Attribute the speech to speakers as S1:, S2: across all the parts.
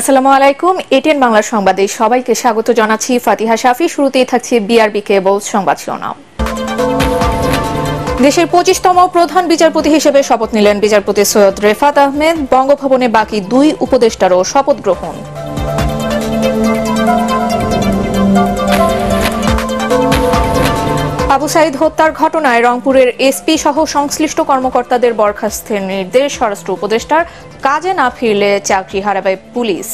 S1: আসসালামু আলাইকুম এটিএন বাংলা সংবাদে সবাইকে স্বাগত জানাচ্ছি ফাতিহা শাফি শুরুতেই থাকছে বিআরবি কেবল সংবাদ শিরোনাম দেশের পঁচিশতম প্রধান বিচারপতি হিসেবে শপথ নিলেন বিচারপতি সৈয়দ রেফাত আহমেদ বঙ্গভবনে বাকি দুই উপদেষ্টারও শপথ গ্রহণ আবু সাইদ হত্যার ঘটনায় রংপুরের এসপি সহ সংশ্লিষ্ট কর্মকর্তাদের বরখাস্তের নির্দেশ স্বরাষ্ট্র উপদেষ্টার কাজে না ফিরলে চাকরি হারাবে পুলিশ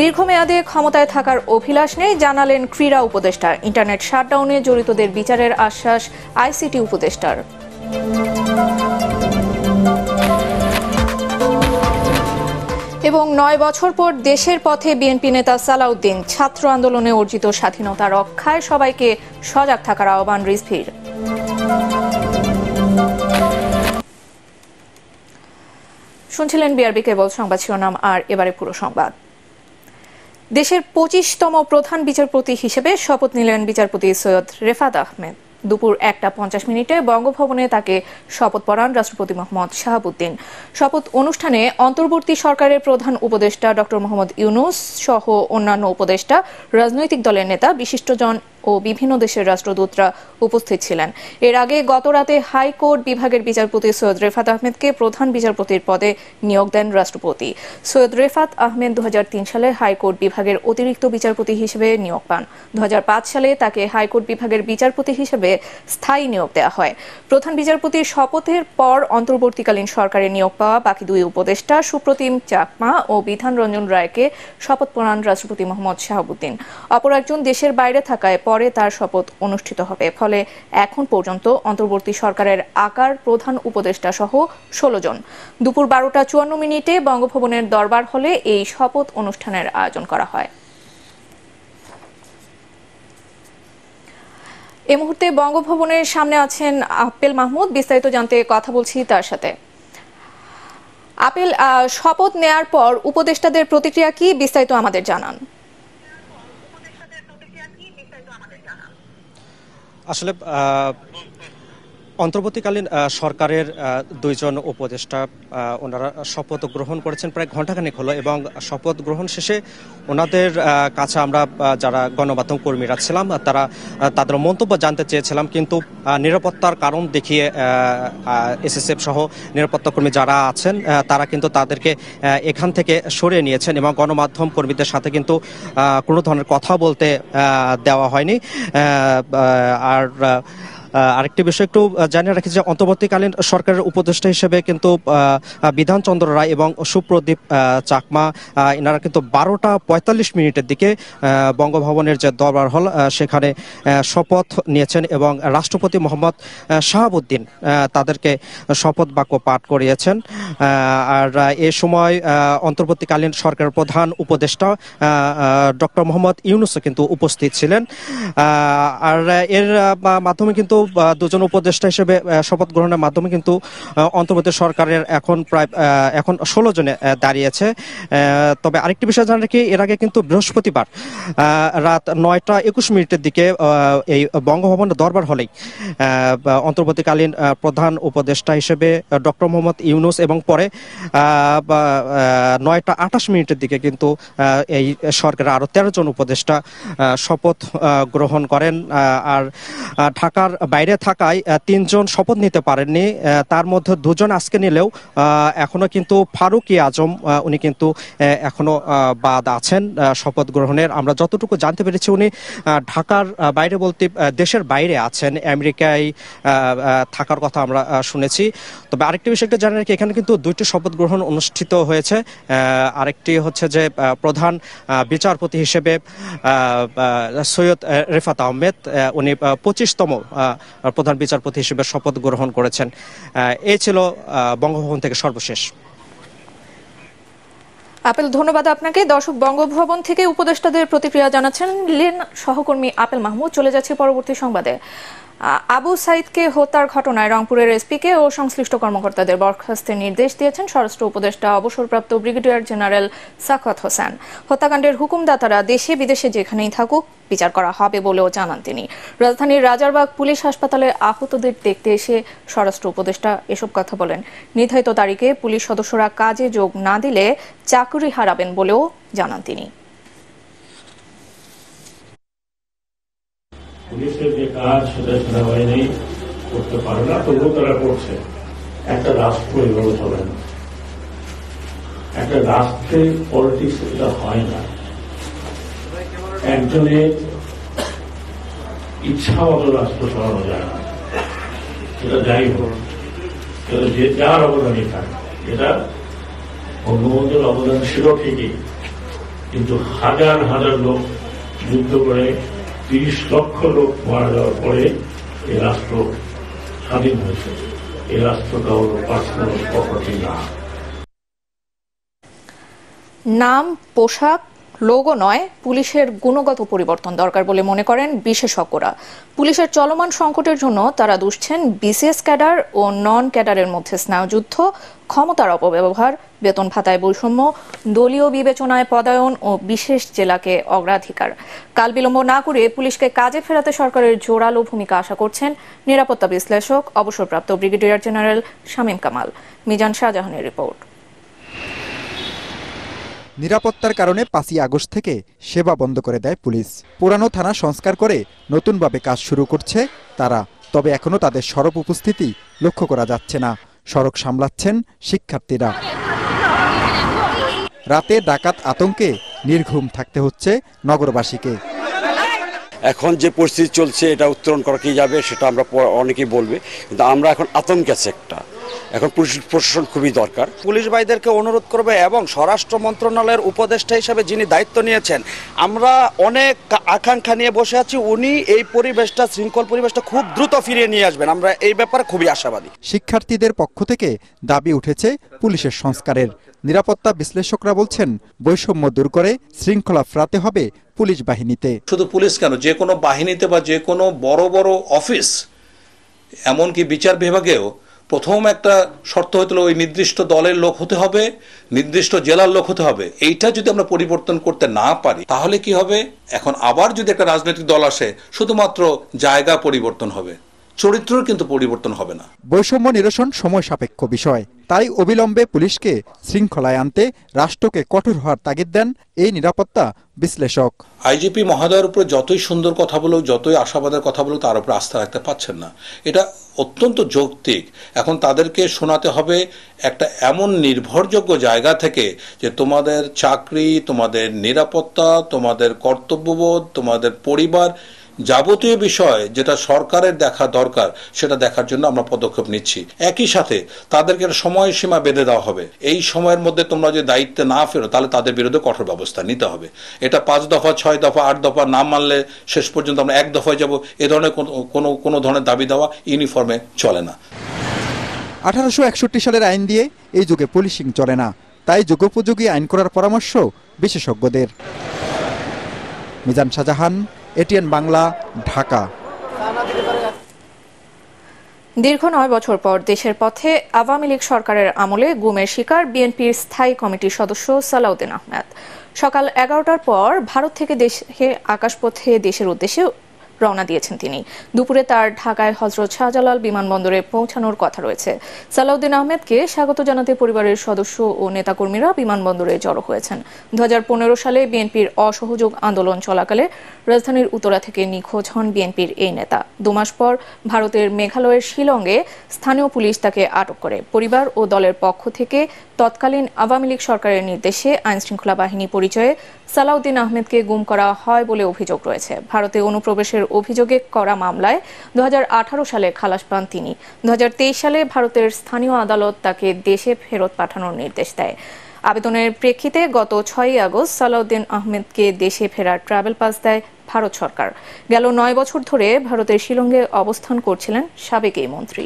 S1: দীর্ঘমেয়াদে ক্ষমতায় থাকার অভিলাষ নেই জানালেন ক্রীড়া উপদেষ্টা ইন্টারনেট শাটডাউনে জড়িতদের বিচারের আশ্বাস আইসিটি উপদেষ্টার এবং নয় বছর পর দেশের পথে বিএনপি নেতা সালাউদ্দিন ছাত্র আন্দোলনে অর্জিত স্বাধীনতা রক্ষায় সবাইকে সজাগ থাকার আহ্বান রিসভির শুনছিলেন বিআরবি কেবল সংবাদ শিরোনাম আর এবারে পুরো সংবাদ দেশের পঁচিশতম প্রধান বিচারপতি হিসেবে শপথ নিলেন বিচারপতি সৈয়দ রেফাত আহমেদ দুপুর একটা পঞ্চাশ মিনিটে বঙ্গভবনে তাকে শপথ পড়ান রাষ্ট্রপতি মোহাম্মদ শাহাবুদ্দিন শপথ অনুষ্ঠানে অন্তর্বর্তী সরকারের প্রধান উপদেষ্টা ড মোহাম্মদ ইউনুস সহ অন্যান্য উপদেষ্টা রাজনৈতিক দলের নেতা বিশিষ্টজন ও বিভিন্ন দেশের রাষ্ট্রদূতরা উপস্থিত ছিলেন এর আগে গতরাতে হাইকোর্ট বিভাগের বিচারপতি সৈয়দ রেফাত আহমেদকে প্রধান বিচারপতির পদে নিয়োগ দেন রাষ্ট্রপতি সৈয়দ রেফাত আহমেদ দু সালে হাইকোর্ট বিভাগের অতিরিক্ত বিচারপতি হিসেবে নিয়োগ পান দু সালে তাকে হাইকোর্ট বিভাগের বিচারপতি হিসেবে স্থায়ী নিয়োগ দেওয়া হয় প্রধান বিচারপতির শপথের পর অন্তর্বর্তীকালীন সরকারে নিয়োগ পাওয়া বাকি দুই উপদেষ্টা সুপ্রতিম চাকমা ও বিধান রঞ্জন রায়কে শপথ পড়ান রাষ্ট্রপতি মোহাম্মদ শাহাবুদ্দিন অপর একজন দেশের বাইরে থাকায় পর পরে তার শপথ অনুষ্ঠিত হবে ফলে এখন পর্যন্ত অন্তর্বর্তী সরকারের আকার প্রধান উপদেষ্টা সহ ষোলো জন দুপুর বারোটা চুয়ান্ন মিনিটে বঙ্গভবনের দরবার হলে এই শপথ অনুষ্ঠানের আয়োজন করা হয় এ মুহূর্তে বঙ্গভবনের সামনে আছেন আপেল মাহমুদ বিস্তারিত জানতে কথা বলছি তার সাথে আপেল শপথ নেয়ার পর উপদেষ্টাদের প্রতিক্রিয়া কি বিস্তারিত আমাদের জানান
S2: আসলে অন্তর্বর্তীকালীন সরকারের দুইজন উপদেষ্টা ওনারা শপথ গ্রহণ করেছেন প্রায় ঘণ্টাখানেক হলো এবং শপথ গ্রহণ শেষে ওনাদের কাছে আমরা যারা গণমাধ্যম কর্মীরা ছিলাম তারা তাদের মন্তব্য জানতে চেয়েছিলাম কিন্তু নিরাপত্তার কারণ দেখিয়ে এসএসএফ সহ নিরাপত্তা কর্মী যারা আছেন তারা কিন্তু তাদেরকে এখান থেকে সরিয়ে নিয়েছেন এবং গণমাধ্যম কর্মীদের সাথে কিন্তু কোনো ধরনের কথা বলতে দেওয়া হয়নি আর আরেকটি বিষয় একটু জানিয়ে রাখি যে অন্তর্বর্তীকালীন সরকারের উপদেষ্টা হিসেবে কিন্তু বিধানচন্দ্র রায় এবং সুপ্রদীপ চাকমা এনারা কিন্তু বারোটা পঁয়তাল্লিশ মিনিটের দিকে বঙ্গভবনের যে দরবার হল সেখানে শপথ নিয়েছেন এবং রাষ্ট্রপতি মোহাম্মদ শাহাবুদ্দিন তাদেরকে শপথ বাক্য পাঠ করিয়েছেন আর এ সময় অন্তর্বর্তীকালীন সরকারের প্রধান উপদেষ্টা ডক্টর মোহাম্মদ ইউনুসও কিন্তু উপস্থিত ছিলেন আর এর মাধ্যমে কিন্তু দুজন উপদেষ্টা হিসেবে শপথ গ্রহণের মাধ্যমে কিন্তু অন্তর্বর্তী সরকারের এখন প্রায় এখন ষোলো জনে দাঁড়িয়েছে তবে আরেকটি বিষয় জানা রাখি এর আগে কিন্তু বৃহস্পতিবার রাত নয়টা একুশ মিনিটের দিকে এই বঙ্গভবনের দরবার হলেই অন্তর্বর্তীকালীন প্রধান উপদেষ্টা হিসেবে ডক্টর মোহাম্মদ ইউনুস এবং পরে নয়টা আঠাশ মিনিটের দিকে কিন্তু এই সরকারের আরও তেরো জন উপদেষ্টা শপথ গ্রহণ করেন আর ঢাকার বাইরে থাকায় তিনজন শপথ নিতে পারেননি তার মধ্যে দুজন আজকে নিলেও এখনো কিন্তু ফারুক ই আজম উনি কিন্তু এখনো বাদ আছেন শপথ গ্রহণের আমরা যতটুকু জানতে পেরেছি উনি ঢাকার বাইরে বলতে দেশের বাইরে আছেন আমেরিকায় থাকার কথা আমরা শুনেছি তবে আরেকটি বিষয় জানেন কি এখানে কিন্তু দুইটি শপথ গ্রহণ অনুষ্ঠিত হয়েছে আরেকটি হচ্ছে যে প্রধান বিচারপতি হিসেবে সৈয়দ রেফাত আহমেদ উনি পঁচিশতম প্রধান বিচারপতি হিসেবে শপথ গ্রহণ করেছেন এ ছিল বঙ্গভবন থেকে সর্বশেষ
S1: আপেল ধন্যবাদ আপনাকে দর্শক বঙ্গভবন থেকে উপদেষ্টাদের প্রতিক্রিয়া জানাচ্ছেন লেন সহকর্মী আপেল মাহমুদ চলে যাচ্ছে পরবর্তী সংবাদে আবু সাইদকে হত্যার ঘটনায় রংপুরের এসপিকে ও সংশ্লিষ্ট কর্মকর্তাদের বরখাস্তের নির্দেশ দিয়েছেন স্বরাষ্ট্র উপদেষ্টা অবসরপ্রাপ্ত ব্রিগেডিয়ার জেনারেল সাকত হোসেন হত্যাকাণ্ডের হুকুমদাতারা দেশে বিদেশে যেখানেই থাকুক বিচার করা হবে বলেও জানান তিনি রাজধানীর রাজারবাগ পুলিশ হাসপাতালে আহতদের দেখতে এসে স্বরাষ্ট্র উপদেষ্টা এসব কথা বলেন নির্ধারিত তারিখে পুলিশ সদস্যরা কাজে যোগ না দিলে চাকরি হারাবেন বলেও জানান তিনি
S3: পুলিশের যে কাজ সেটা সেনাবাহিনী করতে পারে না তবুও তারা করছে একটা রাষ্ট্র এভাবে চলে না একটা রাষ্ট্রে পলিটিক্স এটা হয় না একজনের ইচ্ছা মতো রাষ্ট্র চালানো যায় না সেটা যাই হোক সেটা যে যার অবদানই থাকে এটা বঙ্গবন্ধুর অবদান ছিল ঠিকই কিন্তু হাজার হাজার লোক যুদ্ধ করে তিরিশ লক্ষ লোক মারা যাওয়ার পরে এ রাষ্ট্র স্বাধীন হয়েছে এ রাষ্ট্রটা হল পার্সোনাল প্রপার্টি না
S1: নাম পোশাক লোগো নয় পুলিশের গুণগত পরিবর্তন দরকার বলে মনে করেন বিশেষজ্ঞরা পুলিশের চলমান সংকটের জন্য তারা দুষছেন বিসিএস ক্যাডার ও নন ক্যাডারের মধ্যে স্নায়ুযুদ্ধ ক্ষমতার অপব্যবহার বেতন ভাতায় বৈষম্য দলীয় বিবেচনায় পদায়ন ও বিশেষ জেলাকে অগ্রাধিকার কাল বিলম্ব না করে পুলিশকে কাজে ফেরাতে সরকারের জোরালো ভূমিকা আশা করছেন নিরাপত্তা বিশ্লেষক অবসরপ্রাপ্ত ব্রিগেডিয়ার জেনারেল শামীম কামাল মিজান শাহজাহানের রিপোর্ট
S4: নিরাপত্তার কারণে পাঁচই আগস্ট থেকে সেবা বন্ধ করে দেয় পুলিশ পুরানো থানা সংস্কার করে নতুনভাবে কাজ শুরু করছে তারা তবে এখনও তাদের সড়ক উপস্থিতি লক্ষ্য করা যাচ্ছে না সড়ক সামলাচ্ছেন শিক্ষার্থীরা রাতে ডাকাত আতঙ্কে নির্ঘুম থাকতে হচ্ছে নগরবাসীকে
S5: এখন যে পরিস্থিতি চলছে এটা উত্তরণ করা কি যাবে সেটা আমরা অনেকেই বলবে কিন্তু আমরা এখন আতঙ্কে আছে একটা এখন পুলিশ প্রশাসন খুবই দরকার
S2: পুলিশ ভাইদেরকে অনুরোধ করবে এবং স্বরাষ্ট্র মন্ত্রণালয়ের উপদেষ্টা হিসেবে যিনি দায়িত্ব নিয়েছেন আমরা অনেক আকাঙ্ক্ষা নিয়ে বসে আছি উনি এই পরিবেশটা শৃঙ্খল পরিবেশটা খুব দ্রুত ফিরিয়ে নিয়ে আসবেন আমরা এই ব্যাপারে খুবই আশাবাদী
S4: শিক্ষার্থীদের পক্ষ থেকে দাবি উঠেছে পুলিশের সংস্কারের নিরাপত্তা বিশ্লেষকরা বলছেন বৈষম্য দূর করে শৃঙ্খলা ফেরাতে হবে পুলিশ বাহিনীতে
S3: শুধু পুলিশ কেন যে কোনো বাহিনীতে বা যে কোনো বড় বড় অফিস এমনকি বিচার বিভাগেও প্রথম একটা শর্ত হয়েছিল ওই নির্দিষ্ট দলের লোক হতে হবে নির্দিষ্ট জেলার লোক হতে হবে এইটা যদি আমরা পরিবর্তন করতে না পারি তাহলে কি হবে এখন আবার যদি একটা রাজনৈতিক দল আসে শুধুমাত্র জায়গা পরিবর্তন হবে চরিত্রের কিন্তু পরিবর্তন হবে না
S4: বৈষম্য নিরসন সময় সাপেক্ষ বিষয় তাই অবিলম্বে পুলিশকে শৃঙ্খলায় আনতে রাষ্ট্রকে কঠোর হওয়ার তাগিদ দেন এই নিরাপত্তা বিশ্লেষক
S3: আইজিপি মহোদয়ের উপরে যতই সুন্দর কথা বলুক যতই আশাবাদের কথা বলুক তার উপরে আস্থা রাখতে পারছেন না এটা অত্যন্ত যৌক্তিক এখন তাদেরকে শোনাতে হবে একটা এমন নির্ভরযোগ্য জায়গা থেকে যে তোমাদের চাকরি তোমাদের নিরাপত্তা তোমাদের কর্তব্যবোধ তোমাদের পরিবার যাবতীয় বিষয় যেটা সরকারের দেখা দরকার সেটা দেখার জন্য আমরা পদক্ষেপ নিচ্ছি একই সাথে তাদেরকে সময়সীমা বেঁধে দেওয়া হবে এই সময়ের মধ্যে তোমরা যদি দায়িত্বে না ফেরো তাহলে তাদের বিরুদ্ধে কঠোর ব্যবস্থা নিতে হবে এটা পাঁচ দফা ছয় দফা আট দফা না মানলে শেষ পর্যন্ত আমরা এক দফায় যাব এ ধরনের কোনো কোনো ধরনের দাবি দেওয়া ইউনিফর্মে চলে না
S4: আঠারোশো সালের আইন দিয়ে এই যুগে পুলিশিং চলে না তাই যুগোপযোগী আইন করার পরামর্শ বিশেষজ্ঞদের মিজান শাহজাহান এটিএন বাংলা ঢাকা
S1: দীর্ঘ নয় বছর পর দেশের পথে আওয়ামী লীগ সরকারের আমলে গুমের শিকার বিএনপির স্থায়ী কমিটির সদস্য সালাউদ্দিন আহমেদ সকাল এগারোটার পর ভারত থেকে দেশে আকাশপথে দেশের উদ্দেশ্যে রওনা দিয়েছেন তিনি দুপুরে তার ঢাকায় হজরত শাহজালাল বিমানবন্দরে পৌঁছানোর কথা রয়েছে সালাউদ্দিন আহমেদকে স্বাগত জানাতে পরিবারের সদস্য ও নেতাকর্মীরা বিমানবন্দরে জড়ো হয়েছেন দু সালে বিএনপির অসহযোগ আন্দোলন চলাকালে রাজধানীর উত্তরা থেকে নিখোঁজ হন বিএনপির এই নেতা দুমাস পর ভারতের মেঘালয়ের শিলংয়ে স্থানীয় পুলিশ তাকে আটক করে পরিবার ও দলের পক্ষ থেকে তৎকালীন আওয়ামী লীগ সরকারের নির্দেশে আইনশৃঙ্খলা বাহিনী পরিচয়ে সালাউদ্দিন আহমেদকে গুম করা হয় বলে অভিযোগ রয়েছে ভারতে অনুপ্রবেশের অভিযোগে করা মামলায় দু সালে খালাস পান তিনি দু সালে ভারতের স্থানীয় আদালত তাকে দেশে ফেরত পাঠানোর নির্দেশ দেয় আবেদনের প্রেক্ষিতে গত ছয়ই আগস্ট সালাউদ্দিন আহমেদকে দেশে ফেরার ট্রাভেল পাস দেয় ভারত সরকার গেল নয় বছর ধরে ভারতের শিলংয়ে অবস্থান করছিলেন সাবেক এই মন্ত্রী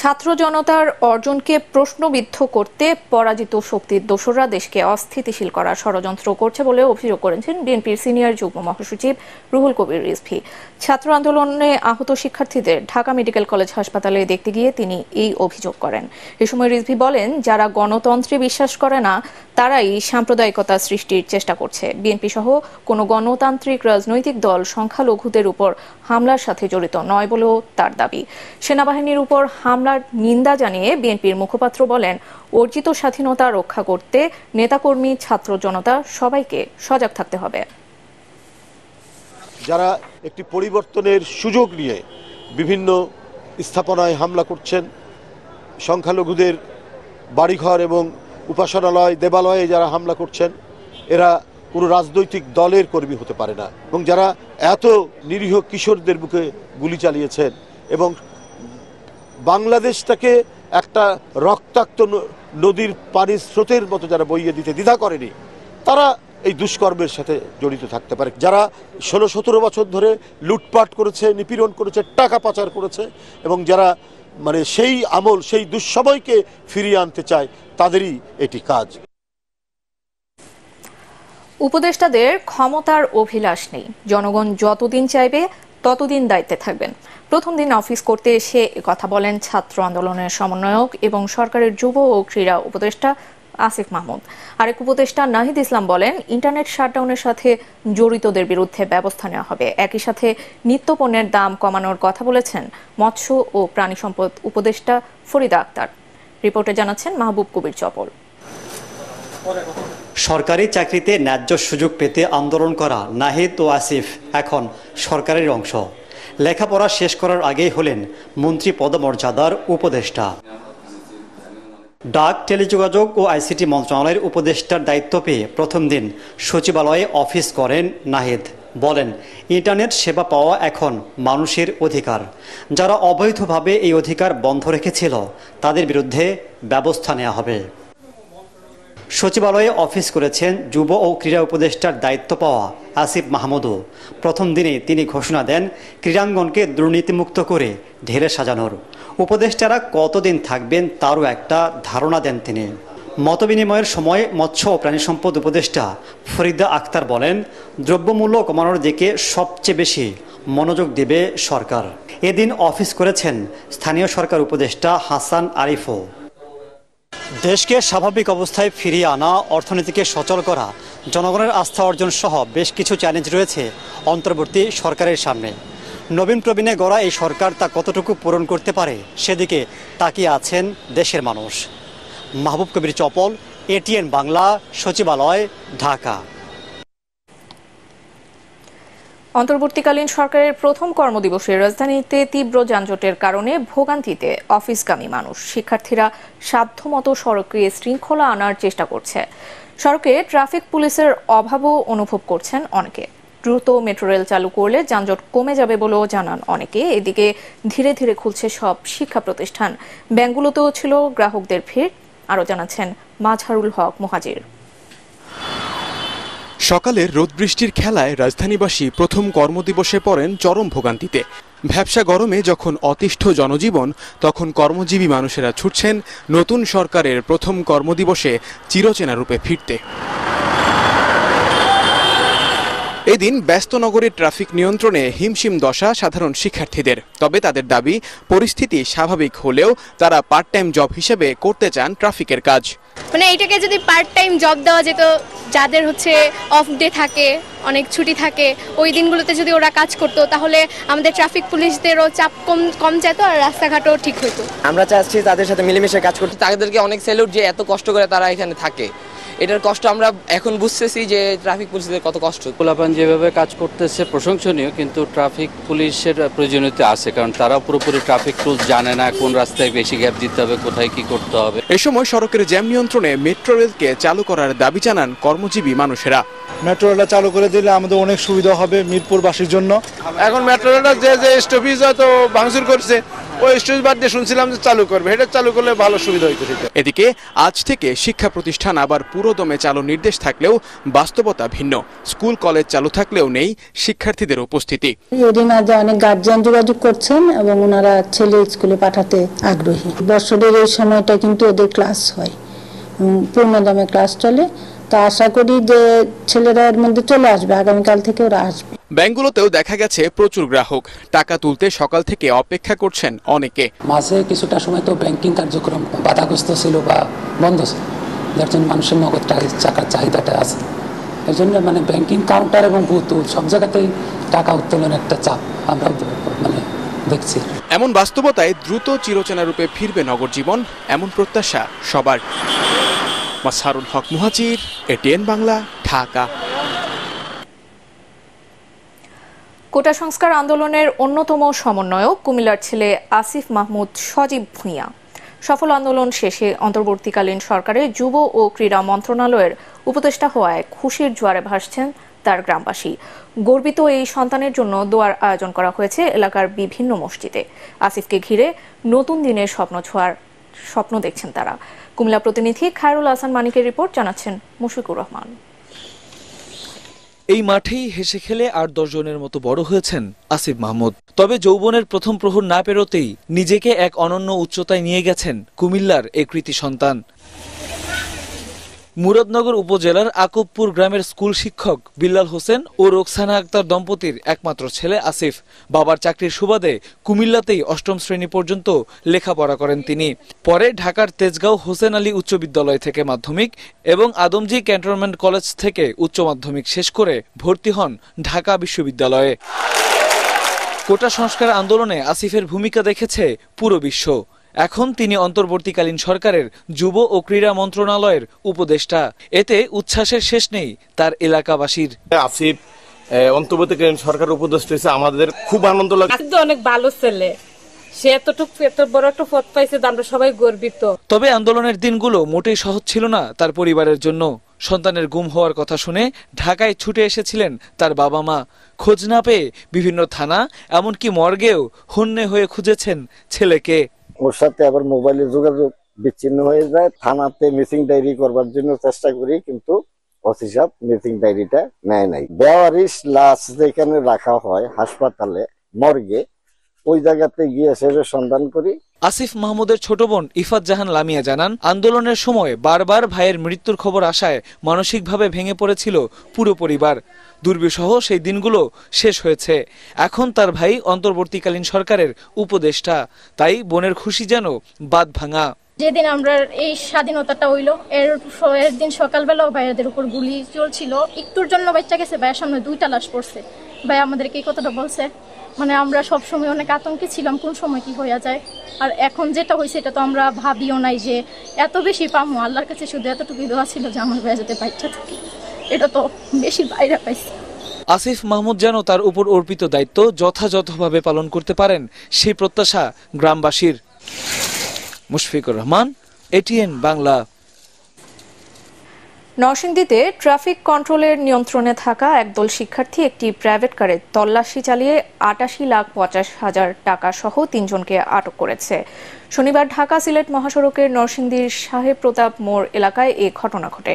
S1: ছাত্র জনতার অর্জনকে প্রশ্নবিদ্ধ করতে পরাজিত শক্তির দোসররা দেশকে অস্থিতিশীল করার ষড়যন্ত্র করছে বলে অভিযোগ করেছেন বিএনপির সিনিয়র যুগ্ম মহাসচিব রুহুল কবির রিজভি ছাত্র আন্দোলনে আহত শিক্ষার্থীদের ঢাকা মেডিকেল কলেজ হাসপাতালে দেখতে গিয়ে তিনি এই অভিযোগ করেন এ সময় রিজভি বলেন যারা গণতন্ত্রে বিশ্বাস করে না তারাই সাম্প্রদায়িকতা সৃষ্টির চেষ্টা করছে বিএনপি সহ কোনো গণতান্ত্রিক রাজনৈতিক দল সংখ্যালঘুদের উপর হামলার সাথে জড়িত নয় বলেও তার দাবি সেনাবাহিনীর উপর হামলা হামলার নিন্দা জানিয়ে বিএনপির মুখপাত্র বলেন অর্জিত স্বাধীনতা রক্ষা করতে নেতাকর্মী ছাত্র জনতা সবাইকে সজাগ থাকতে হবে
S3: যারা একটি পরিবর্তনের সুযোগ নিয়ে বিভিন্ন স্থাপনায় হামলা করছেন সংখ্যালঘুদের বাড়িঘর এবং উপাসনালয় দেবালয়ে যারা হামলা করছেন এরা কোনো রাজনৈতিক দলের কর্মী হতে পারে না এবং যারা এত নিরীহ কিশোরদের বুকে গুলি চালিয়েছেন এবং বাংলাদেশটাকে একটা রক্তাক্ত নদীর পানির স্রোতের মতো যারা বইয়ে দিতে দ্বিধা করেনি তারা এই দুষ্কর্মের সাথে জড়িত থাকতে পারে যারা ষোলো সতেরো বছর ধরে লুটপাট করেছে নিপীড়ন করেছে টাকা পাচার করেছে এবং যারা মানে সেই আমল সেই দুঃসময়কে ফিরিয়ে আনতে চায় তাদেরই এটি কাজ
S1: উপদেষ্টাদের ক্ষমতার অভিলাষ নেই জনগণ যতদিন চাইবে ততদিন দায়িত্বে থাকবেন প্রথম দিন অফিস করতে এসে কথা বলেন ছাত্র আন্দোলনের সমন্বয়ক এবং সরকারের যুব ও ক্রীড়া উপদেষ্টা আসিফ মাহমুদ আরেক উপদেষ্টা নাহিদ ইসলাম বলেন ইন্টারনেট শাটডাউনের সাথে জড়িতদের বিরুদ্ধে ব্যবস্থা নেওয়া হবে একই সাথে নিত্যপণ্যের দাম কমানোর কথা বলেছেন মৎস্য ও প্রাণী সম্পদ উপদেষ্টা ফরিদা আক্তার রিপোর্টে জানাচ্ছেন মাহবুব কবির চপল
S5: সরকারি চাকরিতে ন্যায্য সুযোগ পেতে আন্দোলন করা নাহিদ ও আসিফ এখন সরকারের অংশ লেখাপড়া শেষ করার আগেই হলেন মন্ত্রী পদমর্যাদার উপদেষ্টা ডাক টেলিযোগাযোগ ও আইসিটি মন্ত্রণালয়ের উপদেষ্টার দায়িত্ব পেয়ে প্রথম দিন সচিবালয়ে অফিস করেন নাহিদ বলেন ইন্টারনেট সেবা পাওয়া এখন মানুষের অধিকার যারা অবৈধভাবে এই অধিকার বন্ধ রেখেছিল তাদের বিরুদ্ধে ব্যবস্থা নেওয়া হবে সচিবালয়ে অফিস করেছেন যুব ও ক্রীড়া উপদেষ্টার দায়িত্ব পাওয়া আসিফ মাহমুদও প্রথম দিনে তিনি ঘোষণা দেন ক্রীড়াঙ্গনকে দুর্নীতিমুক্ত করে ঢেলে সাজানোর উপদেষ্টারা কতদিন থাকবেন তারও একটা ধারণা দেন তিনি মতবিনিময়ের সময় মৎস্য ও প্রাণী সম্পদ উপদেষ্টা ফরিদা আক্তার বলেন দ্রব্যমূল্য কমানোর দিকে সবচেয়ে বেশি মনোযোগ দেবে সরকার এদিন অফিস করেছেন স্থানীয় সরকার উপদেষ্টা হাসান আরিফও দেশকে স্বাভাবিক অবস্থায় ফিরিয়ে আনা অর্থনীতিকে সচল করা জনগণের আস্থা অর্জন সহ বেশ কিছু চ্যালেঞ্জ রয়েছে অন্তর্বর্তী সরকারের সামনে নবীন প্রবীণে গড়া এই সরকার তা কতটুকু পূরণ করতে পারে সেদিকে তাকিয়ে আছেন দেশের মানুষ মাহবুব কবির চপল এটিএন বাংলা সচিবালয় ঢাকা
S1: অন্তর্বর্তীকালীন সরকারের প্রথম কর্মদিবসে রাজধানীতে তীব্র যানজটের কারণে ভোগান্তিতে অফিসগামী মানুষ শিক্ষার্থীরা সাধ্যমতো সড়কে শৃঙ্খলা আনার চেষ্টা করছে সড়কে ট্রাফিক পুলিশের অভাবও অনুভব করছেন অনেকে দ্রুত মেট্রো রেল চালু করলে যানজট কমে যাবে বলেও জানান অনেকে এদিকে ধীরে ধীরে খুলছে সব শিক্ষা প্রতিষ্ঠান ব্যাংকগুলোতেও ছিল গ্রাহকদের ভিড় আরও জানাচ্ছেন মাঝারুল হক মহাজির
S6: সকালে রোদ বৃষ্টির খেলায় রাজধানীবাসী প্রথম কর্মদিবসে পড়েন চরম ভোগান্তিতে ভ্যাবসা গরমে যখন অতিষ্ঠ জনজীবন তখন কর্মজীবী মানুষেরা ছুটছেন নতুন সরকারের প্রথম কর্মদিবসে চিরচেনা রূপে ফিরতে এদিন ব্যস্ত নগরীর ট্রাফিক নিয়ন্ত্রণে হিমশিম দশা সাধারণ শিক্ষার্থীদের তবে তাদের দাবি পরিস্থিতি স্বাভাবিক হলেও তারা পার্ট টাইম জব হিসেবে করতে চান ট্রাফিকের কাজ
S1: মানে এটাকে যদি পার্ট টাইম জব দেওয়া যেত যাদের হচ্ছে অফ ডে থাকে অনেক ছুটি থাকে ওই দিনগুলোতে যদি ওরা কাজ করতো তাহলে আমাদের ট্রাফিক পুলিশদেরও চাপ কম কম যেত আর রাস্তাঘাটও ঠিক হতো
S2: আমরা চাচ্ছি তাদের সাথে মিলেমিশে কাজ করতে তাদেরকে অনেক স্যালুট যে এত কষ্ট করে তারা এখানে থাকে
S7: এটার কষ্ট আমরা এখন বুঝতেছি যে ট্রাফিক পুলিশদের কত কষ্ট পোলাপান যেভাবে কাজ করতেছে প্রশংসনীয় কিন্তু ট্রাফিক পুলিশের প্রয়োজনীয়তা আছে কারণ তারা পুরোপুরি ট্রাফিক রুলস জানে না কোন
S6: রাস্তায় বেশি গ্যাপ দিতে হবে কোথায় কি করতে হবে এ সময় সড়কের জ্যাম নিয়ন্ত্রণে মেট্রো রেলকে চালু করার দাবি জানান কর্মজীবী মানুষেরা
S3: মেট্রো রেলটা চালু করে দিলে আমাদের অনেক সুবিধা হবে মিরপুরবাসীর জন্য এখন মেট্রো রেলটা যে যে স্টপেজ হয়তো ভাঙচুর করছে ওই স্টপেজ বাদ দিয়ে শুনছিলাম যে চালু করবে এটা চালু করলে ভালো সুবিধা হইতে
S6: এদিকে আজ থেকে শিক্ষা প্রতিষ্ঠান আবার পুরো পুরোদমে চালু নির্দেশ থাকলেও বাস্তবতা ভিন্ন স্কুল কলেজ চালু থাকলেও নেই শিক্ষার্থীদের উপস্থিতি
S1: এদিন আজ অনেক গার্জিয়ান যোগাযোগ করছেন এবং ওনারা ছেলে স্কুলে পাঠাতে
S3: আগ্রহী বছরের এই সময়টা কিন্তু ওদের ক্লাস হয় পূর্ণদমে ক্লাস চলে
S1: আশা করি যে ছেলেরা এর মধ্যে চলে আসবে আগামীকাল থেকে ওরা আসবে
S6: ব্যাংকগুলোতেও দেখা গেছে প্রচুর গ্রাহক টাকা তুলতে সকাল থেকে অপেক্ষা করছেন অনেকে
S7: মাঝে কিছুটা সময় তো ব্যাংকিং কার্যক্রম বাধাগ্রস্ত ছিল বা বন্ধ ছিল যার জন্য মানুষের নগদ টাকার চাহিদাটা আছে এর জন্য মানে ব্যাংকিং কাউন্টার এবং বুথ সব জায়গাতেই টাকা উত্তোলন একটা চাপ আমরা মানে দেখছি
S6: এমন বাস্তবতায় দ্রুত চিরচেনা রূপে ফিরবে নগর জীবন এমন প্রত্যাশা সবার মাসারুল হক মুহাজির এটিএন বাংলা ঢাকা
S1: কোটা সংস্কার আন্দোলনের অন্যতম সমন্বয়ক কুমিল্লার ছেলে আসিফ মাহমুদ সজীব ভূঁইয়া সফল আন্দোলন শেষে অন্তর্বর্তীকালীন সরকারে যুব ও ক্রীড়া মন্ত্রণালয়ের উপদেষ্টা হওয়ায় খুশির জোয়ারে ভাসছেন তার গ্রামবাসী গর্বিত এই সন্তানের জন্য দোয়ার আয়োজন করা হয়েছে এলাকার বিভিন্ন মসজিদে আসিফকে ঘিরে নতুন দিনের স্বপ্ন ছোঁয়ার স্বপ্ন দেখছেন তারা কুমিল্লা প্রতিনিধি খায়রুল আহসান মানিকের রিপোর্ট জানাচ্ছেন মুশিকুর রহমান
S7: এই মাঠেই হেসে খেলে আট দশজনের মতো বড় হয়েছেন আসিফ মাহমুদ তবে যৌবনের প্রথম প্রহর না পেরোতেই নিজেকে এক অনন্য উচ্চতায় নিয়ে গেছেন কুমিল্লার এই কৃতি সন্তান মুরাদনগর উপজেলার আকুবপুর গ্রামের স্কুল শিক্ষক বিল্লাল হোসেন ও রোকসানা আক্তার দম্পতির একমাত্র ছেলে আসিফ বাবার চাকরির সুবাদে কুমিল্লাতেই অষ্টম শ্রেণী পর্যন্ত লেখাপড়া করেন তিনি পরে ঢাকার তেজগাঁও হোসেন আলী উচ্চ বিদ্যালয় থেকে মাধ্যমিক এবং আদমজি ক্যান্টনমেন্ট কলেজ থেকে উচ্চ মাধ্যমিক শেষ করে ভর্তি হন ঢাকা বিশ্ববিদ্যালয়ে কোটা সংস্কার আন্দোলনে আসিফের ভূমিকা দেখেছে পুরো বিশ্ব এখন তিনি অন্তর্বর্তীকালীন সরকারের যুব ও ক্রীড়া মন্ত্রণালয়ের উপদেষ্টা এতে উচ্ছ্বাসের শেষ নেই তার এলাকাবাসীর আসিফ অন্তর্বর্তীকালীন সরকার উপদেষ্টা হয়েছে আমাদের খুব আনন্দ লাগে
S1: অনেক ভালো ছেলে সে এতটুকু এত বড় একটা পথ পাইছে আমরা সবাই গর্বিত
S7: তবে আন্দোলনের দিনগুলো মোটেই সহজ ছিল না তার পরিবারের জন্য সন্তানের গুম হওয়ার কথা শুনে ঢাকায় ছুটে এসেছিলেন তার বাবা মা খোঁজ না পেয়ে বিভিন্ন থানা এমনকি মর্গেও হন্যে হয়ে খুঁজেছেন ছেলেকে ওর সাথে আবার মোবাইলে যোগাযোগ বিচ্ছিন্ন হয়ে যায় থানাতে মিসিং ডায়েরি করবার জন্য চেষ্টা করি কিন্তু ওসি সাহেব মিসিং ডায়েরিটা নেয় নাই বেওয়ারিশ লাশ যেখানে রাখা হয় হাসপাতালে মর্গে ওই জায়গাতে গিয়ে সেটা সন্ধান করি আসিফ মাহমুদের ছোট বোন ইফাত জাহান লামিয়া জানান আন্দোলনের সময় বারবার ভাইয়ের মৃত্যুর খবর আসায় মানসিকভাবে ভেঙে পড়েছিল পুরো পরিবার দুর্বিসহ সেই দিনগুলো শেষ হয়েছে এখন তার ভাই অন্তর্বর্তীকালীন সরকারের উপদেষ্টা তাই বোনের খুশি যেন বাদ ভাঙা
S1: যেদিন আমরা এই স্বাধীনতাটা হইলো এর এর দিন সকালবেলাও ভাইয়াদের উপর গুলি চলছিল একটুর জন্য বাচ্চা গেছে ভাইয়ের সামনে দুইটা লাশ পড়ছে ভাই আমাদেরকে এই কথাটা বলছে মানে আমরা সব সময় অনেক আতঙ্কে ছিলাম কোন সময় কি হইয়া যায় আর এখন যেটা হয়েছে এটা তো আমরা ভাবিও নাই যে এত বেশি পামো আল্লাহর কাছে শুধু এতটুকু দেওয়া ছিল যে আমার বেজাতে পাইটা থাকে থাকি এটা তো বেশি বাইরে পাইছি
S7: আসিফ মাহমুদ যেন তার উপর অর্পিত দায়িত্ব যথাযথভাবে পালন করতে পারেন সেই প্রত্যাশা গ্রামবাসীর মুশফিকুর রহমান এটিএন বাংলা
S1: নরসিংদীতে ট্রাফিক কন্ট্রোলের নিয়ন্ত্রণে থাকা একদল শিক্ষার্থী একটি প্রাইভেট কারে তল্লাশি চালিয়ে আটাশি লাখ পঞ্চাশ হাজার টাকা সহ তিনজনকে আটক করেছে শনিবার ঢাকা সিলেট মহাসড়কের নরসিংদীর সাহেব প্রতাপ মোড় এলাকায় এ ঘটনা ঘটে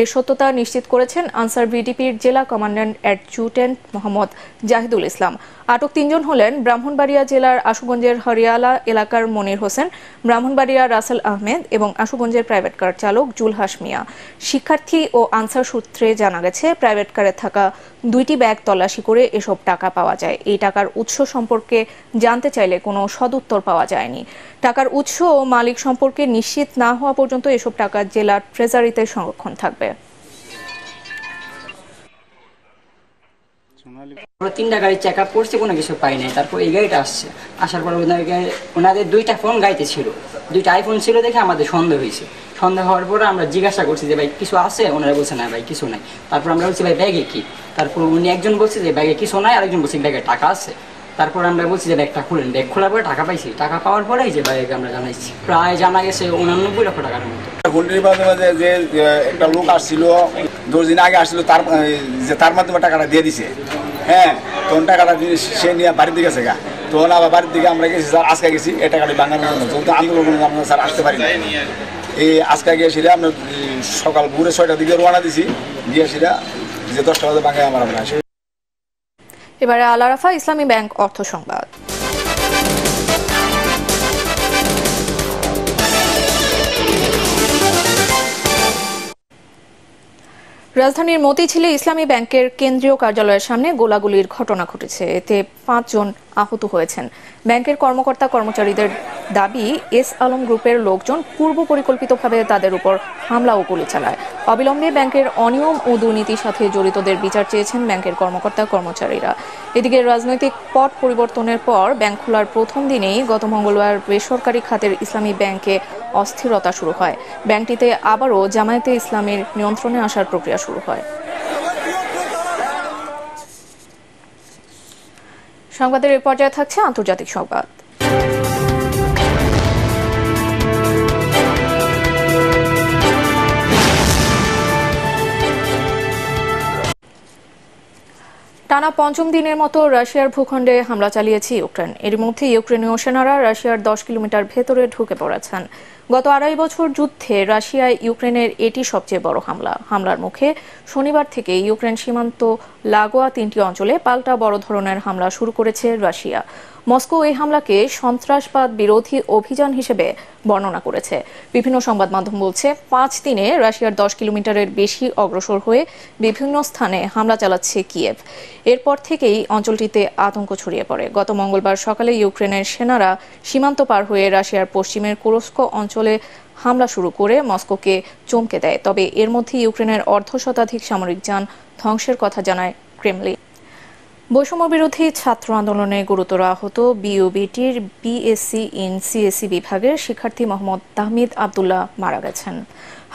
S1: এর সত্যতা নিশ্চিত করেছেন আনসার বিডিপির জেলা কমান্ড্যান্ট অ্যাডজুটেন্ট মোহাম্মদ জাহিদুল ইসলাম আটক তিনজন হলেন ব্রাহ্মণবাড়িয়া জেলার আশুগঞ্জের হরিয়ালা এলাকার মনির হোসেন ব্রাহ্মণবাড়িয়া রাসেল আহমেদ এবং আশুগঞ্জের প্রাইভেট কার চালক জুলহাস মিয়া শিক্ষার্থী ও আনসার সূত্রে জানা গেছে প্রাইভেট কারে থাকা দুইটি ব্যাগ তল্লাশি করে এসব টাকা পাওয়া যায় এই টাকার উৎস সম্পর্কে জানতে চাইলে কোনো সদুত্তর পাওয়া যায়নি টাকার উৎস ও মালিক সম্পর্কে নিশ্চিত না হওয়া পর্যন্ত এসব টাকা জেলার ট্রেজারিতে সংরক্ষণ থাকবে
S5: আমরা তিনটা গাড়ি চেক আপ করছে কোনো কিছু পাই নাই তারপর এই গাড়িটা আসছে আসার পর ওনাদেরকে ওনাদের দুইটা ফোন গাড়িতে ছিল দুইটা আইফোন ছিল দেখে আমাদের সন্দেহ হয়েছে সন্দেহ হওয়ার পর আমরা জিজ্ঞাসা করছি যে ভাই কিছু আছে ওনারা বলছে না ভাই কিছু নাই তারপর আমরা বলছি ভাই ব্যাগে কি তারপর উনি একজন বলছে যে ব্যাগে কিছু নাই আরেকজন বলছে ব্যাগে টাকা আছে তারপর আমরা বলছি যে ব্যাগটা খুলেন ব্যাগ খোলার পরে টাকা পাইছি টাকা পাওয়ার পরে যে ব্যাগ আমরা জানাইছি প্রায় জানা গেছে উনানব্বই লক্ষ টাকার মতো
S4: মাধ্যমে যে একটা লোক দিন আগে তার যে তার মাধ্যমে টাকাটা দিয়ে দিছে হ্যাঁ তখন টাকাটা সে নিয়ে বাড়ির দিকে গা আবার বাড়ির দিকে আমরা গেছি আন্দোলন স্যার আসতে আমরা সকাল ভোরে ছয়টার দিকে
S3: রোয়ানা দিছি গিয়েছিলা যে দশটা বাজে বাঙালি আমার আমরা
S1: এবারে আলারাফা ইসলামী ব্যাংক অর্থ সংবাদ রাজধানীর মতিঝিলে ইসলামী ব্যাংকের কেন্দ্রীয় কার্যালয়ের সামনে গোলাগুলির ঘটনা ঘটেছে এতে পাঁচজন আহত হয়েছেন ব্যাংকের কর্মকর্তা কর্মচারীদের দাবি এস আলম গ্রুপের লোকজন পূর্ব পরিকল্পিতভাবে তাদের উপর হামলা ও গুলি চালায় অবিলম্বে ব্যাংকের অনিয়ম ও দুর্নীতির সাথে জড়িতদের বিচার চেয়েছেন ব্যাংকের কর্মকর্তা কর্মচারীরা এদিকে রাজনৈতিক পট পরিবর্তনের পর ব্যাংক খোলার প্রথম দিনেই গত মঙ্গলবার বেসরকারি খাতের ইসলামী ব্যাংকে অস্থিরতা শুরু হয় ব্যাংকটিতে আবারও জামায়াতে ইসলামের নিয়ন্ত্রণে আসার প্রক্রিয়া শুরু হয় সংবাদের এই পর্যায়ে থাকছে আন্তর্জাতিক সংবাদ টানা পঞ্চম দিনের মতো রাশিয়ার ভূখণ্ডে হামলা চালিয়েছে ইউক্রেন এর মধ্যে ইউক্রেনীয় সেনারা রাশিয়ার দশ কিলোমিটার ভেতরে ঢুকে পড়েছেন গত আড়াই বছর যুদ্ধে রাশিয়ায় ইউক্রেনের এটি সবচেয়ে বড় হামলা হামলার মুখে শনিবার থেকে ইউক্রেন সীমান্ত লাগোয়া তিনটি অঞ্চলে পাল্টা বড় ধরনের হামলা শুরু করেছে রাশিয়া মস্কো এই হামলাকে সন্ত্রাসবাদ বিরোধী অভিযান হিসেবে বর্ণনা করেছে বিভিন্ন সংবাদ মাধ্যম বলছে পাঁচ দিনে রাশিয়ার দশ কিলোমিটারের বেশি অগ্রসর হয়ে বিভিন্ন স্থানে হামলা চালাচ্ছে কিয়েভ এরপর থেকেই অঞ্চলটিতে আতঙ্ক ছড়িয়ে পড়ে গত মঙ্গলবার সকালে ইউক্রেনের সেনারা সীমান্ত পার হয়ে রাশিয়ার পশ্চিমের কুরস্ক অঞ্চলে হামলা শুরু করে মস্কোকে চমকে দেয় তবে এর মধ্যে ইউক্রেনের অর্ধ শতাধিক সামরিক যান ধ্বংসের কথা জানায় ক্রেমলিন বৈষম্য বিরোধী ছাত্র আন্দোলনে গুরুতর আহত বিওবিটির বিএসসি ইন সিএসি বিভাগের শিক্ষার্থী মোহাম্মদ তাহমিদ আবদুল্লাহ মারা গেছেন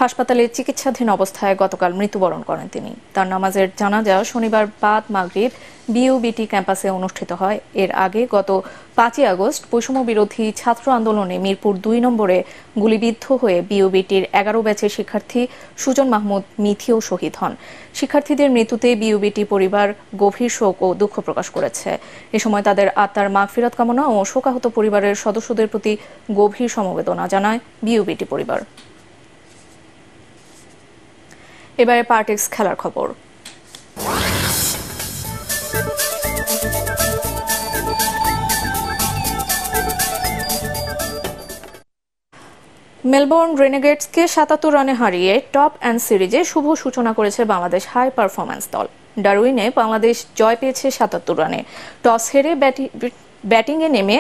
S1: হাসপাতালে চিকিৎসাধীন অবস্থায় গতকাল মৃত্যুবরণ করেন তিনি তার নামাজের জানাজা শনিবার বাদ মাগরীব বিউবিটি ক্যাম্পাসে অনুষ্ঠিত হয় এর আগে গত পাঁচই আগস্ট বৈষম্য বিরোধী ছাত্র আন্দোলনে মিরপুর দুই নম্বরে গুলিবিদ্ধ হয়ে বিউবিটির এগারো ব্যাচের শিক্ষার্থী সুজন মাহমুদ মিথিও শহীদ হন শিক্ষার্থীদের মৃত্যুতে বিউবিটি পরিবার গভীর শোক ও দুঃখ প্রকাশ করেছে এ সময় তাদের আত্মার মাগফিরাত কামনা ও শোকাহত পরিবারের সদস্যদের প্রতি গভীর সমবেদনা জানায় বিউবিটি পরিবার এবারে পার্টিক্স খেলার খবর মেলবোর্ন রেনেগেটসকে সাতাত্তর রানে হারিয়ে টপ অ্যান্ড সিরিজে শুভ সূচনা করেছে বাংলাদেশ হাই পারফরম্যান্স দল ডারউইনে বাংলাদেশ জয় পেয়েছে সাতাত্তর রানে টস হেরে ব্যাটিংয়ে নেমে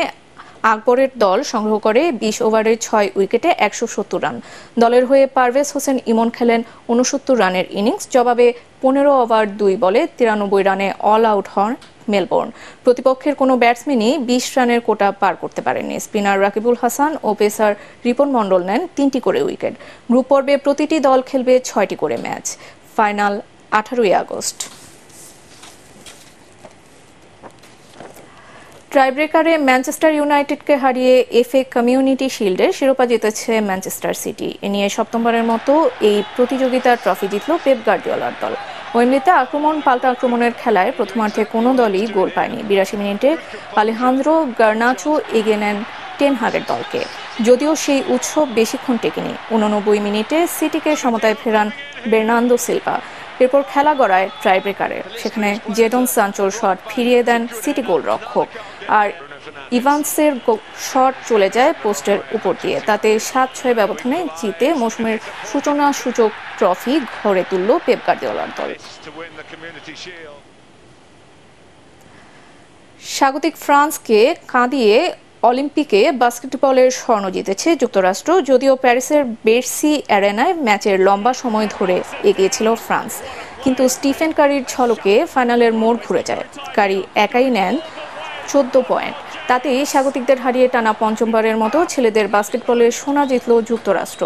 S1: আকবরের দল সংগ্রহ করে বিশ ওভারের ছয় উইকেটে একশো সত্তর রান দলের হয়ে পারভেজ হোসেন ইমন খেলেন উনসত্তর রানের ইনিংস জবাবে পনেরো ওভার দুই বলে তিরানব্বই রানে অল আউট হন মেলবোর্ন প্রতিপক্ষের কোনো ব্যাটসম্যানই বিশ রানের কোটা পার করতে পারেননি স্পিনার রাকিবুল হাসান ও পেসার রিপন মণ্ডল নেন তিনটি করে উইকেট গ্রুপ পর্বে প্রতিটি দল খেলবে ছয়টি করে ম্যাচ ফাইনাল আঠারোই আগস্ট টাইব্রেকারে ম্যানচেস্টার ইউনাইটেডকে হারিয়ে এফএ কমিউনিটি শিল্ডে শিরোপা জিতেছে ম্যানচেস্টার সিটি এ নিয়ে সপ্তমবারের মতো এই প্রতিযোগিতার ট্রফি জিতল পেপ গার্ডিওলার দল ওয়েমলিতে আক্রমণ পাল্টা আক্রমণের খেলায় প্রথমার্ধে কোনো দলই গোল পায়নি বিরাশি মিনিটে আলেহান্দ্রো গার্নাচো এগিয়ে নেন টেন হাগের দলকে যদিও সেই উৎসব বেশিক্ষণ টেকেনি উননব্বই মিনিটে সিটিকে সমতায় ফেরান বের্নান্দো সিলভা এরপর খেলা গড়ায় ট্রাইব্রেকারে সেখানে জেডন সানচোর শট ফিরিয়ে দেন সিটি রক্ষক আর ইভান্সের শট চলে যায় পোস্টের উপর দিয়ে তাতে সাত ছয় ব্যবধানে জিতে মৌসুমের সূচনা সূচক ট্রফি ঘরে তুলল পেপ গার্দিওলার দল স্বাগতিক ফ্রান্সকে কাঁদিয়ে অলিম্পিকে বাস্কেটবলের স্বর্ণ জিতেছে যুক্তরাষ্ট্র যদিও প্যারিসের বেরসি অ্যারেনায় ম্যাচের লম্বা সময় ধরে এগিয়েছিল ফ্রান্স কিন্তু স্টিফেন কারির ছলকে ফাইনালের মোড় ঘুরে যায় কারি একাই নেন চোদ্দ পয়েন্ট তাতেই স্বাগতিকদের হারিয়ে টানা পঞ্চমবারের মতো ছেলেদের বাস্কেটবলে সোনা জিতল যুক্তরাষ্ট্র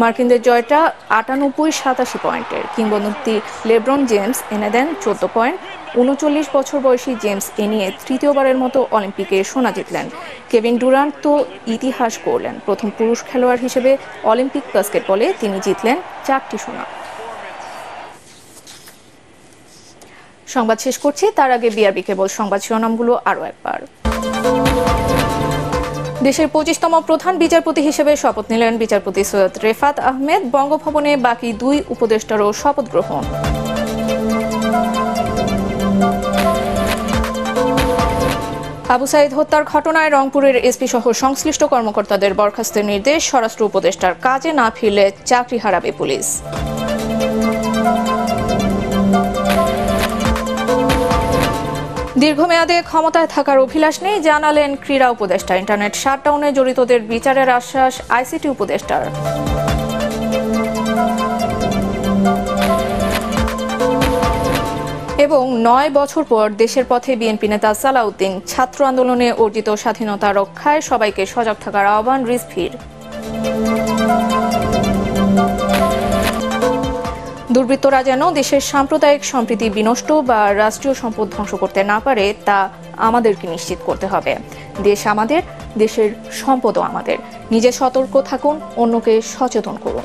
S1: মার্কিনদের জয়টা আটানব্বই সাতাশি পয়েন্টের কিংবদন্তি লেব্রন জেমস এনে দেন চোদ্দ পয়েন্ট উনচল্লিশ বছর বয়সী জেমস এ নিয়ে তৃতীয়বারের মতো অলিম্পিকে সোনা জিতলেন কেভিন ডুরান্ট তো ইতিহাস করলেন প্রথম পুরুষ খেলোয়াড় হিসেবে অলিম্পিক বাস্কেটবলে তিনি জিতলেন চারটি সোনা সংবাদ শেষ করছি তার আগে বিআরবি কেবল সংবাদ শিরোনামগুলো আরও একবার দেশের পঁচিশতম প্রধান বিচারপতি হিসেবে শপথ নিলেন বিচারপতি সৈয়দ রেফাত আহমেদ বঙ্গভবনে বাকি দুই উপদেষ্টারও শপথ গ্রহণ আবু সাইদ হত্যার ঘটনায় রংপুরের এসপি সহ সংশ্লিষ্ট কর্মকর্তাদের বরখাস্তের নির্দেশ স্বরাষ্ট্র উপদেষ্টার কাজে না ফিরলে চাকরি হারাবে পুলিশ দীর্ঘমেয়াদে ক্ষমতায় থাকার অভিলাষ নেই জানালেন ক্রীড়া উপদেষ্টা ইন্টারনেট শাটডাউনে জড়িতদের বিচারের আশ্বাস আইসিটি উপদেষ্টার এবং নয় বছর পর দেশের পথে বিএনপি নেতা সালাউদ্দিন ছাত্র আন্দোলনে অর্জিত স্বাধীনতা রক্ষায় সবাইকে সজাগ থাকার আহ্বান রিসফির দুর্বৃত্তরা যেন দেশের সাম্প্রদায়িক সম্প্রীতি বিনষ্ট বা রাষ্ট্রীয় সম্পদ ধ্বংস করতে না পারে তা আমাদেরকে নিশ্চিত করতে হবে দেশ আমাদের দেশের সম্পদও আমাদের নিজে সতর্ক থাকুন অন্যকে সচেতন করুন